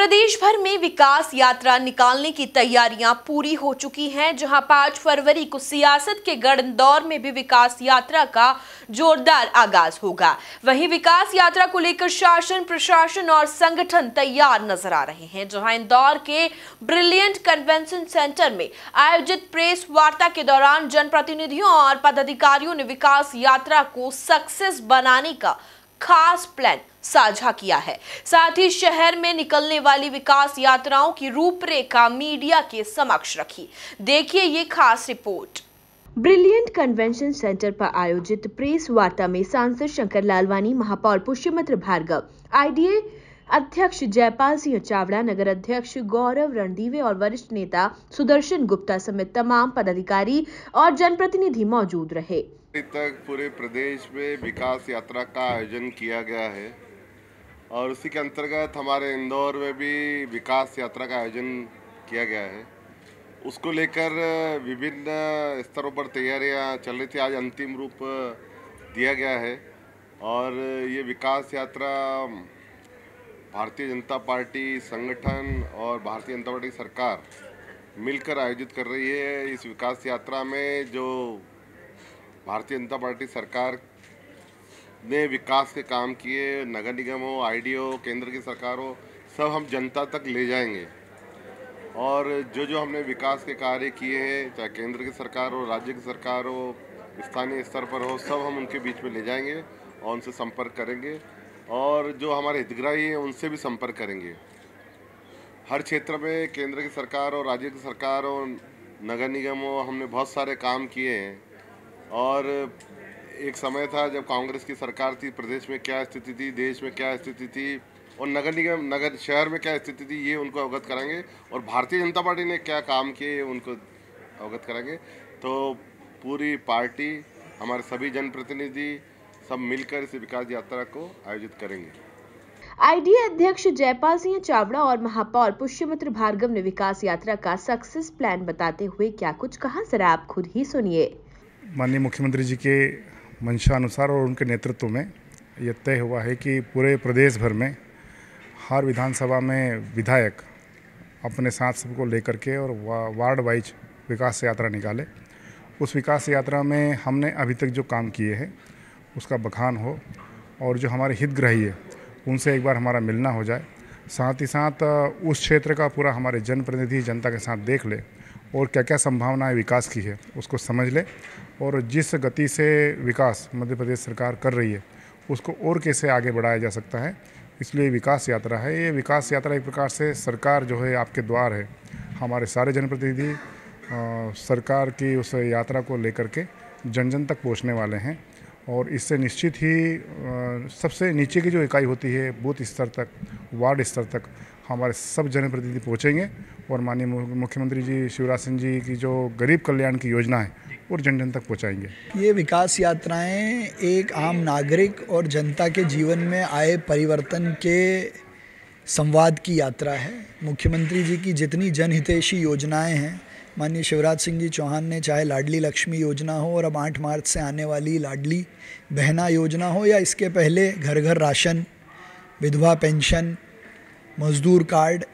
प्रदेश भर में विकास यात्रा निकालने की तैयारियां पूरी हो चुकी हैं जहां 5 फरवरी को सियासत के गणदौर में भी विकास यात्रा का जोरदार आगाज होगा वहीं विकास यात्रा को लेकर शासन प्रशासन और संगठन तैयार नजर आ रहे हैं जहां इंदौर के ब्रिलियंट कन्वेंशन सेंटर में आयोजित प्रेस वार्ता के दौरान जनप्रतिनिधियों और पदाधिकारियों ने विकास यात्रा को सक्सेस बनाने का खास प्लान साझा किया है साथ ही शहर में निकलने वाली विकास यात्राओं की रूपरेखा मीडिया के समक्ष रखी देखिए ये खास रिपोर्ट ब्रिलियंट कन्वेंशन सेंटर पर आयोजित प्रेस वार्ता में सांसद शंकर लालवानी महापौर पुष्यमित्र भार्गव आईडीए अध्यक्ष जयपाल सिंह चावड़ा नगर अध्यक्ष गौरव रणदीवे और वरिष्ठ नेता सुदर्शन गुप्ता समेत तमाम पदाधिकारी और जनप्रतिनिधि मौजूद रहे तक पूरे प्रदेश में विकास यात्रा का आयोजन किया गया है और उसी के अंतर्गत हमारे इंदौर में भी विकास यात्रा का आयोजन किया गया है उसको लेकर विभिन्न स्तरों पर तैयारियां चल रही थी आज अंतिम रूप दिया गया है और ये विकास यात्रा भारतीय जनता पार्टी संगठन और भारतीय जनता पार्टी सरकार मिलकर आयोजित कर रही है इस विकास यात्रा में जो भारतीय जनता पार्टी सरकार ने विकास के काम किए नगर निगम हो आई हो केंद्र की सरकार हो सब हम जनता तक ले जाएंगे और जो जो हमने विकास के कार्य किए हैं चाहे केंद्र की सरकार हो राज्य की सरकार हो स्थानीय स्तर पर हो सब हम उनके बीच में ले जाएंगे और उनसे संपर्क करेंगे और जो हमारे हितग्राही हैं उनसे भी संपर्क करेंगे हर क्षेत्र में केंद्र की सरकार हो राज्य की सरकार हो नगर निगम हो हमने बहुत सारे काम किए हैं और एक समय था जब कांग्रेस की सरकार थी प्रदेश में क्या स्थिति थी देश में क्या स्थिति थी और नगर निगम नगर शहर में क्या स्थिति थी ये उनको अवगत कराएंगे और भारतीय जनता पार्टी ने क्या काम किए उनको अवगत कराएंगे तो पूरी पार्टी हमारे सभी जनप्रतिनिधि सब मिलकर इस विकास यात्रा को आयोजित करेंगे आई अध्यक्ष जयपाल सिंह चावड़ा और महापौर पुष्यमित्र भार्गव ने विकास यात्रा का सक्सेस प्लान बताते हुए क्या कुछ कहा जरा आप खुद ही सुनिए माननीय मुख्यमंत्री जी के मंशानुसार और उनके नेतृत्व में यह तय हुआ है कि पूरे प्रदेश भर में हर विधानसभा में विधायक अपने साथ सबको लेकर के और वा, वार्ड वाइज विकास यात्रा निकाले उस विकास यात्रा में हमने अभी तक जो काम किए हैं उसका बखान हो और जो हमारे हितग्राही है उनसे एक बार हमारा मिलना हो जाए साथ ही साथ उस क्षेत्र का पूरा हमारे जनप्रतिनिधि जनता के साथ देख ले और क्या क्या संभावनाएं विकास की है उसको समझ लें और जिस गति से विकास मध्य प्रदेश सरकार कर रही है उसको और कैसे आगे बढ़ाया जा सकता है इसलिए विकास यात्रा है ये विकास यात्रा एक प्रकार से सरकार जो है आपके द्वार है हमारे सारे जनप्रतिनिधि सरकार की उस यात्रा को लेकर के जन जन तक पहुँचने वाले हैं और इससे निश्चित ही सबसे नीचे की जो इकाई होती है बूथ स्तर तक वार्ड स्तर तक हमारे सब जनप्रतिनिधि पहुँचेंगे और माननीय मुख्यमंत्री जी शिवराज सिंह जी की जो गरीब कल्याण की योजना है और जन जन तक पहुँचाएंगे ये विकास यात्राएं एक आम नागरिक और जनता के जीवन में आए परिवर्तन के संवाद की यात्रा है मुख्यमंत्री जी की जितनी जनहितैषी योजनाएं हैं माननीय शिवराज सिंह जी चौहान ने चाहे लाडली लक्ष्मी योजना हो और अब आठ मार्च से आने वाली लाडली बहना योजना हो या इसके पहले घर घर राशन विधवा पेंशन मज़दूर कार्ड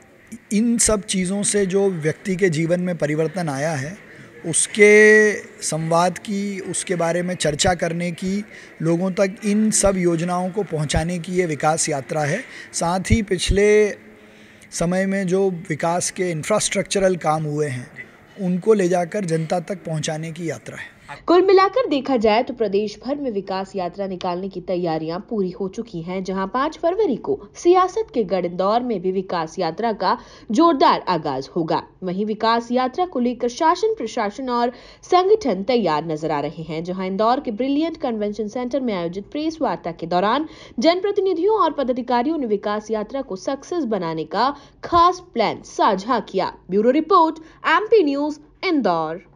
इन सब चीज़ों से जो व्यक्ति के जीवन में परिवर्तन आया है उसके संवाद की उसके बारे में चर्चा करने की लोगों तक इन सब योजनाओं को पहुंचाने की ये विकास यात्रा है साथ ही पिछले समय में जो विकास के इंफ्रास्ट्रक्चरल काम हुए हैं उनको ले जाकर जनता तक पहुंचाने की यात्रा है कुल मिलाकर देखा जाए तो प्रदेश भर में विकास यात्रा निकालने की तैयारियां पूरी हो चुकी हैं जहां 5 फरवरी को सियासत के गढ़ इंदौर में भी विकास यात्रा का जोरदार आगाज होगा वहीं विकास यात्रा को लेकर शासन प्रशासन और संगठन तैयार नजर आ रहे हैं जहां इंदौर के ब्रिलियंट कन्वेंशन सेंटर में आयोजित प्रेस वार्ता के दौरान जनप्रतिनिधियों और पदाधिकारियों ने विकास यात्रा को सक्सेस बनाने का खास प्लान साझा किया bureau report MP news Indore